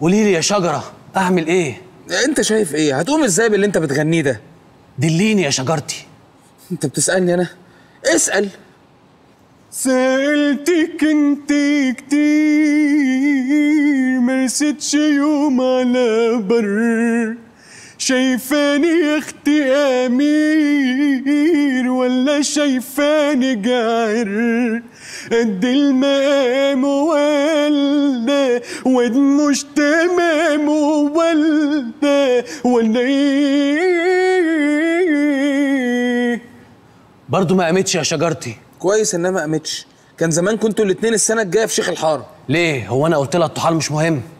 قولي لي يا شجره اعمل ايه انت شايف ايه هتقوم ازاي باللي انت بتغنيه ده دليني يا شجرتي انت بتسالني انا اسال سألتك انت كتير رستش يوم على بر شايفاني يا اختي امير ولا شايفاني جعر قد المقام ولا ودمش تمام ولا ولا برضه ما قامتش يا شجرتي كويس انها ما قامتش كان زمان كنتوا الاثنين السنه الجايه في شيخ الحاره ليه هو انا قلت لها الطحال مش مهم